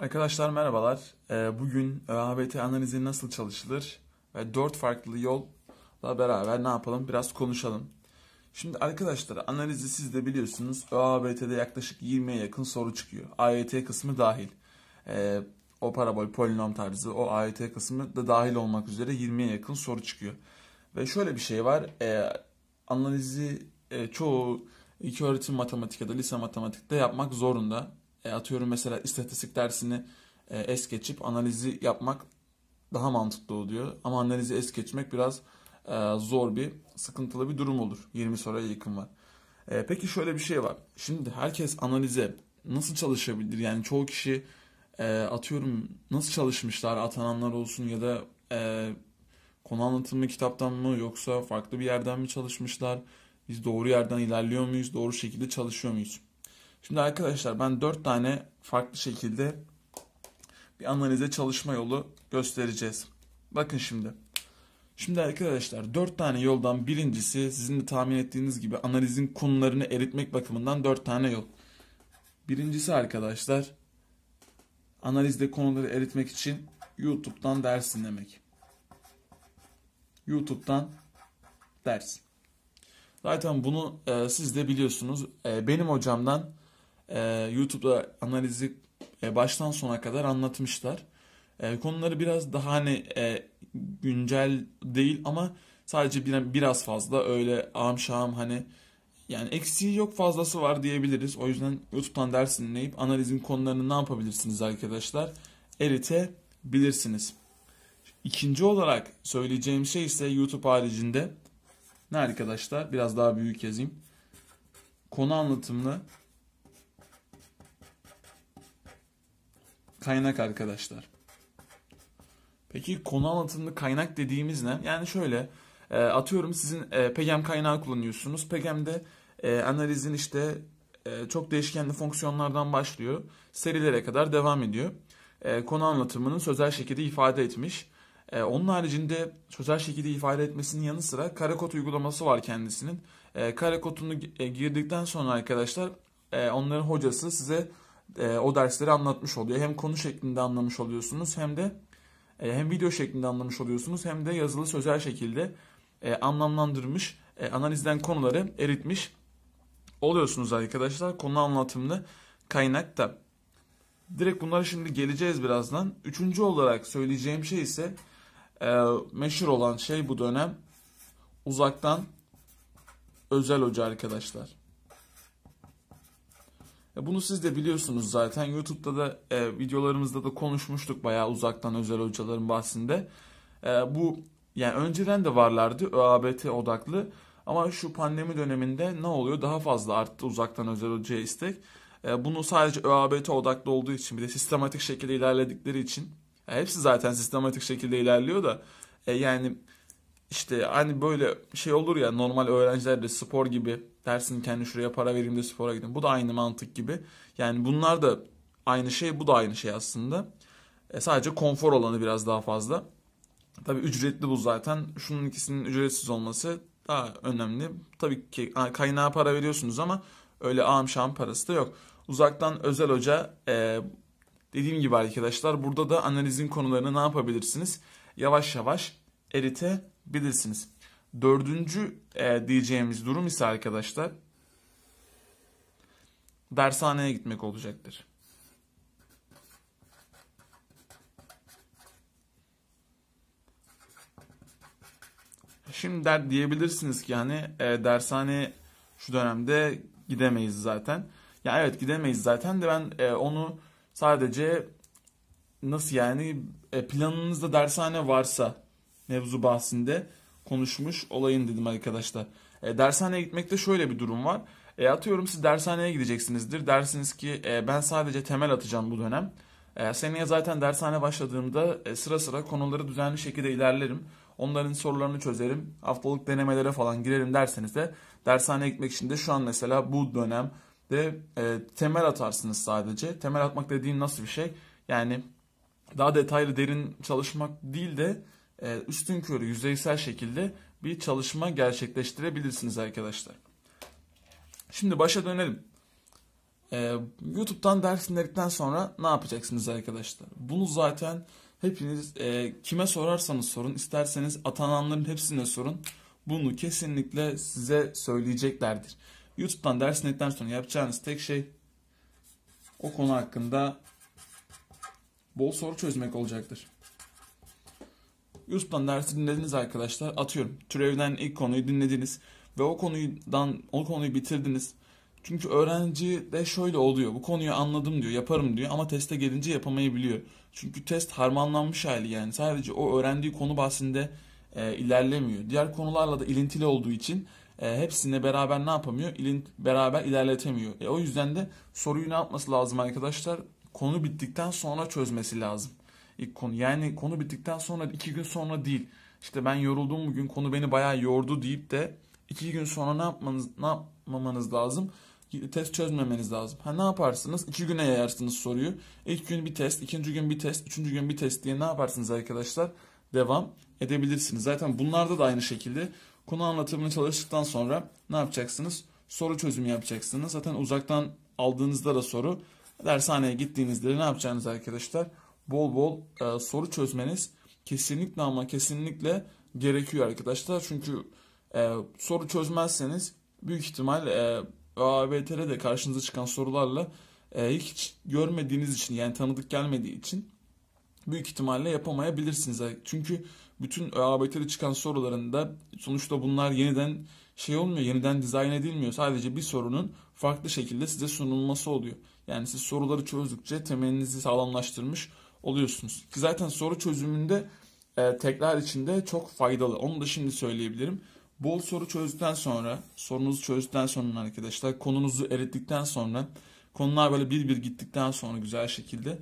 Arkadaşlar merhabalar. Ee, bugün ÖABT analizi nasıl çalışılır ve 4 farklı yolla beraber ne yapalım biraz konuşalım. Şimdi arkadaşlar analizi siz de biliyorsunuz ÖABT'de yaklaşık 20'ye yakın soru çıkıyor. AYT kısmı dahil. Ee, o parabol, polinom tarzı o AYT kısmı da dahil olmak üzere 20'ye yakın soru çıkıyor. Ve şöyle bir şey var. Ee, analizi e, çoğu iki öğretim matematik ya da lise matematikte yapmak zorunda. E, atıyorum mesela istatistik dersini e, es geçip analizi yapmak daha mantıklı oluyor. Ama analizi es geçmek biraz e, zor bir, sıkıntılı bir durum olur. 20 soruya yakın var. peki şöyle bir şey var. Şimdi herkes analize nasıl çalışabilir? Yani çoğu kişi atıyorum nasıl çalışmışlar atananlar olsun ya da konu anlatımı kitaptan mı yoksa farklı bir yerden mi çalışmışlar? Biz doğru yerden ilerliyor muyuz? Doğru şekilde çalışıyor muyuz? Şimdi arkadaşlar ben 4 tane farklı şekilde bir analize çalışma yolu göstereceğiz. Bakın şimdi. Şimdi arkadaşlar 4 tane yoldan birincisi sizin de tahmin ettiğiniz gibi analizin konularını eritmek bakımından 4 tane yol. Birincisi arkadaşlar analizde konuları eritmek için YouTube'dan ders dinlemek. YouTube'dan ders. Zaten bunu e, siz de biliyorsunuz. E, benim hocamdan e, YouTube'da analizi e, baştan sona kadar anlatmışlar. E, konuları biraz daha hani e, güncel değil ama sadece bir, biraz fazla öyle amşam hani yani eksiği yok fazlası var diyebiliriz. O yüzden YouTube'dan ders dinleyip analizin konularını ne yapabilirsiniz arkadaşlar? Eritebilirsiniz. İkinci olarak söyleyeceğim şey ise YouTube haricinde ne arkadaşlar? Biraz daha büyük yazayım. Konu anlatımlı kaynak arkadaşlar. Peki konu anlatımlı kaynak dediğimiz ne? Yani şöyle e, atıyorum sizin e, Pegem kaynağı kullanıyorsunuz. Pegem'de e, analizin işte e, çok değişkenli fonksiyonlardan başlıyor. Serilere kadar devam ediyor. E, konu anlatımının sözel şekilde ifade etmiş. E, onun haricinde sözel şekilde ifade etmesinin yanı sıra karekod uygulaması var kendisinin. E, karekotunu e, girdikten sonra arkadaşlar e, onların hocası size e, o dersleri anlatmış oluyor. Hem konu şeklinde anlamış oluyorsunuz hem de e, hem video şeklinde anlamış oluyorsunuz hem de yazılı sözel şekilde e, anlamlandırmış, e, analizden konuları eritmiş oluyorsunuz arkadaşlar. Konu anlatımlı kaynakta. Direkt bunlara şimdi geleceğiz birazdan. Üçüncü olarak söyleyeceğim şey ise e, meşhur olan şey bu dönem uzaktan özel hoca arkadaşlar. E, bunu siz de biliyorsunuz zaten. YouTube'da da e, videolarımızda da konuşmuştuk bayağı uzaktan özel hocaların bahsinde. E, bu yani önceden de varlardı ÖABT odaklı. Ama şu pandemi döneminde ne oluyor? Daha fazla arttı uzaktan özel hocaya istek. E, bunu sadece ÖABT odaklı olduğu için bir de sistematik şekilde ilerledikleri için. E, hepsi zaten sistematik şekilde ilerliyor da. E, yani işte hani böyle şey olur ya normal öğrencilerde spor gibi Dersin kendi hani şuraya para vereyim de spora gideyim Bu da aynı mantık gibi. Yani bunlar da aynı şey, bu da aynı şey aslında. E sadece konfor olanı biraz daha fazla. Tabii ücretli bu zaten. Şunun ikisinin ücretsiz olması daha önemli. Tabii ki kaynağa para veriyorsunuz ama öyle ağam parası da yok. Uzaktan özel hoca e, dediğim gibi arkadaşlar burada da analizin konularını ne yapabilirsiniz? Yavaş yavaş eritebilirsiniz. Dördüncü e, diyeceğimiz durum ise arkadaşlar dershaneye gitmek olacaktır. Şimdi der diyebilirsiniz ki hani e, dershaneye şu dönemde gidemeyiz zaten. Ya evet gidemeyiz zaten de ben e, onu sadece nasıl yani e, planınızda dershane varsa mevzu bahsinde konuşmuş olayın dedim arkadaşlar. E, dershaneye gitmekte şöyle bir durum var. E, atıyorum siz dershaneye gideceksinizdir. Dersiniz ki e, ben sadece temel atacağım bu dönem. E, seneye zaten dershane başladığımda e, sıra sıra konuları düzenli şekilde ilerlerim. Onların sorularını çözerim. Haftalık denemelere falan girerim derseniz de dershaneye gitmek için de şu an mesela bu dönem de e, temel atarsınız sadece. Temel atmak dediğim nasıl bir şey? Yani daha detaylı derin çalışmak değil de ee, üstün körü yüzeysel şekilde bir çalışma gerçekleştirebilirsiniz arkadaşlar. Şimdi başa dönelim. Ee, YouTube'dan ders dinledikten sonra ne yapacaksınız arkadaşlar? Bunu zaten hepiniz e, kime sorarsanız sorun, isterseniz atananların hepsine sorun. Bunu kesinlikle size söyleyeceklerdir. YouTube'dan ders dinledikten sonra yapacağınız tek şey o konu hakkında bol soru çözmek olacaktır. Yusuf'tan dersi dinlediniz arkadaşlar. Atıyorum. Türevden ilk konuyu dinlediniz ve o konudan o konuyu bitirdiniz. Çünkü öğrenci de şöyle oluyor. Bu konuyu anladım diyor, yaparım diyor ama teste gelince yapamayabiliyor. Çünkü test harmanlanmış hali yani. Sadece o öğrendiği konu bahsinde e, ilerlemiyor. Diğer konularla da ilintili olduğu için e, hepsine beraber ne yapamıyor? İlin, beraber ilerletemiyor. E, o yüzden de soruyu ne yapması lazım arkadaşlar? Konu bittikten sonra çözmesi lazım ilk konu. Yani konu bittikten sonra iki gün sonra değil. İşte ben yoruldum bugün konu beni bayağı yordu deyip de iki gün sonra ne yapmanız ne yapmamanız lazım? Test çözmemeniz lazım. Ha ne yaparsınız? İki güne yayarsınız soruyu. İlk gün bir test, ikinci gün bir test, üçüncü gün bir test diye ne yaparsınız arkadaşlar? Devam edebilirsiniz. Zaten bunlarda da aynı şekilde konu anlatımını çalıştıktan sonra ne yapacaksınız? Soru çözümü yapacaksınız. Zaten uzaktan aldığınızda da soru dershaneye gittiğinizde ne yapacağınız arkadaşlar? bol bol e, soru çözmeniz kesinlikle ama kesinlikle gerekiyor arkadaşlar. Çünkü e, soru çözmezseniz büyük ihtimal e, ABT'de de karşınıza çıkan sorularla e, hiç görmediğiniz için yani tanıdık gelmediği için büyük ihtimalle yapamayabilirsiniz. E, çünkü bütün ABT'de çıkan sorularında sonuçta bunlar yeniden şey olmuyor, yeniden dizayn edilmiyor. Sadece bir sorunun farklı şekilde size sunulması oluyor. Yani siz soruları çözdükçe temelinizi sağlamlaştırmış oluyorsunuz. Ki zaten soru çözümünde e, tekrar içinde çok faydalı. Onu da şimdi söyleyebilirim. Bol soru çözdükten sonra, sorunuzu çözdükten sonra arkadaşlar, konunuzu erittikten sonra, konular böyle bir bir gittikten sonra güzel şekilde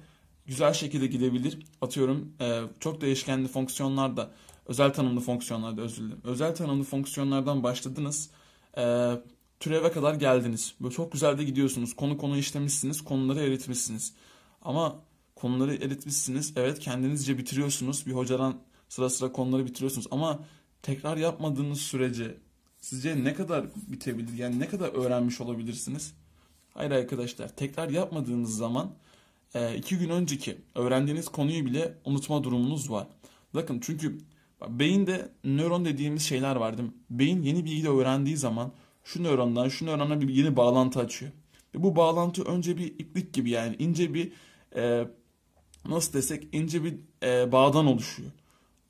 güzel şekilde gidebilir. Atıyorum e, çok değişkenli fonksiyonlar da özel tanımlı fonksiyonlarda özür dilerim. Özel tanımlı fonksiyonlardan başladınız. E, türeve kadar geldiniz. Böyle çok güzel de gidiyorsunuz. Konu konu işlemişsiniz, konuları eritmişsiniz. Ama konuları eritmişsiniz. Evet kendinizce bitiriyorsunuz. Bir hocadan sıra sıra konuları bitiriyorsunuz. Ama tekrar yapmadığınız sürece sizce ne kadar bitebilir? Yani ne kadar öğrenmiş olabilirsiniz? Hayır arkadaşlar tekrar yapmadığınız zaman e, iki gün önceki öğrendiğiniz konuyu bile unutma durumunuz var. Bakın çünkü beyinde nöron dediğimiz şeyler var değil mi? Beyin yeni bilgiyi öğrendiği zaman şu nörondan şu nörona bir yeni bağlantı açıyor. Ve bu bağlantı önce bir iplik gibi yani ince bir e, nasıl desek ince bir e, bağdan oluşuyor.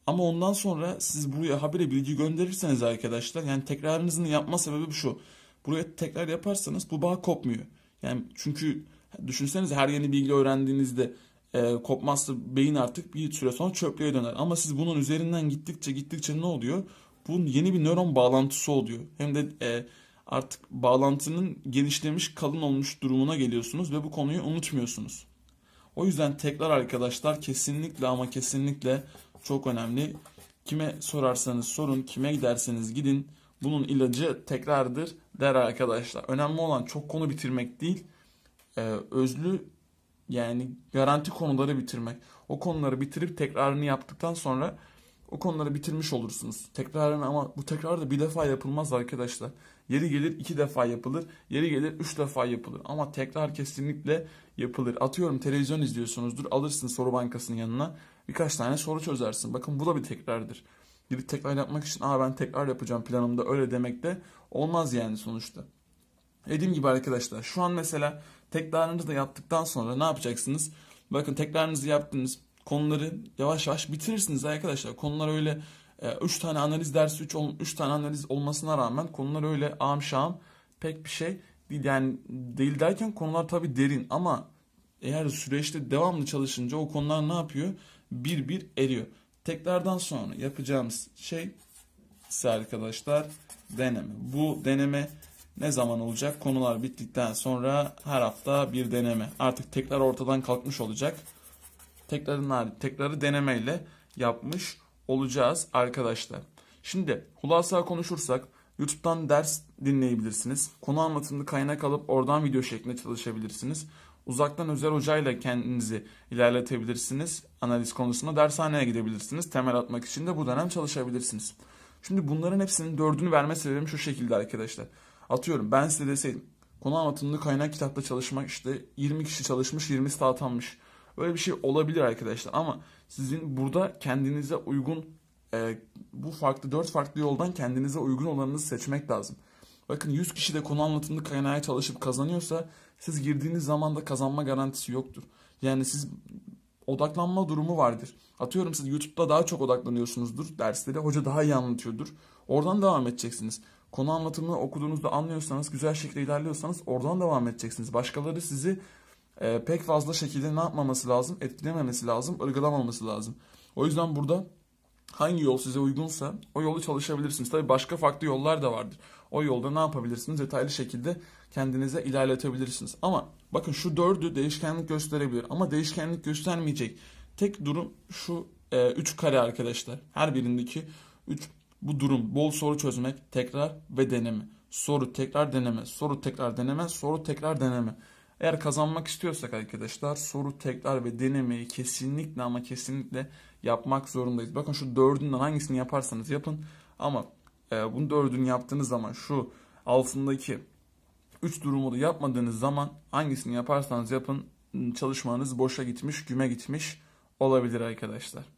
Ama ondan sonra siz buraya habire bilgi gönderirseniz arkadaşlar yani tekrarınızın yapma sebebi şu. Buraya tekrar yaparsanız bu bağ kopmuyor. Yani çünkü düşünseniz her yeni bilgi öğrendiğinizde e, kopmazsa beyin artık bir süre sonra çöplüğe döner. Ama siz bunun üzerinden gittikçe gittikçe ne oluyor? Bunun yeni bir nöron bağlantısı oluyor. Hem de e, artık bağlantının genişlemiş kalın olmuş durumuna geliyorsunuz ve bu konuyu unutmuyorsunuz. O yüzden tekrar arkadaşlar kesinlikle ama kesinlikle çok önemli. Kime sorarsanız sorun, kime giderseniz gidin. Bunun ilacı tekrardır der arkadaşlar. Önemli olan çok konu bitirmek değil, e, özlü yani garanti konuları bitirmek. O konuları bitirip tekrarını yaptıktan sonra o konuları bitirmiş olursunuz. Tekrarını ama bu tekrar da bir defa yapılmaz arkadaşlar. Yeri gelir iki defa yapılır. Yeri gelir üç defa yapılır. Ama tekrar kesinlikle yapılır. Atıyorum televizyon izliyorsunuzdur. Alırsın soru bankasının yanına. Birkaç tane soru çözersin. Bakın bu da bir tekrardır. Bir tekrar yapmak için aa ben tekrar yapacağım planımda öyle demek de olmaz yani sonuçta. Dediğim gibi arkadaşlar şu an mesela tekrarınızı da yaptıktan sonra ne yapacaksınız? Bakın tekrarınızı yaptınız konuları yavaş yavaş bitirirsiniz arkadaşlar. Konular öyle 3 ee, tane analiz dersi 3 3 tane analiz olmasına rağmen konular öyle ağım şağım pek bir şey değil. Yani değil derken konular tabi derin ama eğer süreçte devamlı çalışınca o konular ne yapıyor? Bir bir eriyor. Tekrardan sonra yapacağımız şey ise arkadaşlar deneme. Bu deneme ne zaman olacak? Konular bittikten sonra her hafta bir deneme. Artık tekrar ortadan kalkmış olacak. Tekrarın tekrarı denemeyle yapmış olacağız arkadaşlar. Şimdi hulasa konuşursak YouTube'dan ders dinleyebilirsiniz. Konu anlatımını kaynak alıp oradan video şeklinde çalışabilirsiniz. Uzaktan özel hocayla kendinizi ilerletebilirsiniz. Analiz konusunda dershaneye gidebilirsiniz. Temel atmak için de bu dönem çalışabilirsiniz. Şimdi bunların hepsinin dördünü verme sebebim şu şekilde arkadaşlar. Atıyorum ben size deseydim konu anlatımlı kaynak kitapta çalışmak işte 20 kişi çalışmış 20 saat almış. Böyle bir şey olabilir arkadaşlar ama sizin burada kendinize uygun e, bu farklı dört farklı yoldan kendinize uygun olanınızı seçmek lazım. Bakın 100 kişi de konu anlatımlı kaynağa çalışıp kazanıyorsa siz girdiğiniz zaman da kazanma garantisi yoktur. Yani siz odaklanma durumu vardır. Atıyorum siz YouTube'da daha çok odaklanıyorsunuzdur dersleri. Hoca daha iyi anlatıyordur. Oradan devam edeceksiniz. Konu anlatımını okuduğunuzda anlıyorsanız, güzel şekilde ilerliyorsanız oradan devam edeceksiniz. Başkaları sizi e, pek fazla şekilde ne yapmaması lazım? Etkilememesi lazım, ırgılamaması lazım. O yüzden burada hangi yol size uygunsa o yolu çalışabilirsiniz. Tabii başka farklı yollar da vardır. O yolda ne yapabilirsiniz? Detaylı şekilde kendinize ilerletebilirsiniz. Ama bakın şu dördü değişkenlik gösterebilir ama değişkenlik göstermeyecek. Tek durum şu 3 e, kare arkadaşlar. Her birindeki 3 bu durum bol soru çözmek, tekrar ve deneme. Soru tekrar deneme, soru tekrar deneme, soru tekrar deneme. Eğer kazanmak istiyorsak arkadaşlar soru tekrar ve denemeyi kesinlikle ama kesinlikle yapmak zorundayız. Bakın şu dördünden hangisini yaparsanız yapın ama e, bunu dördünü yaptığınız zaman şu altındaki üç durumu da yapmadığınız zaman hangisini yaparsanız yapın çalışmanız boşa gitmiş, güme gitmiş olabilir arkadaşlar.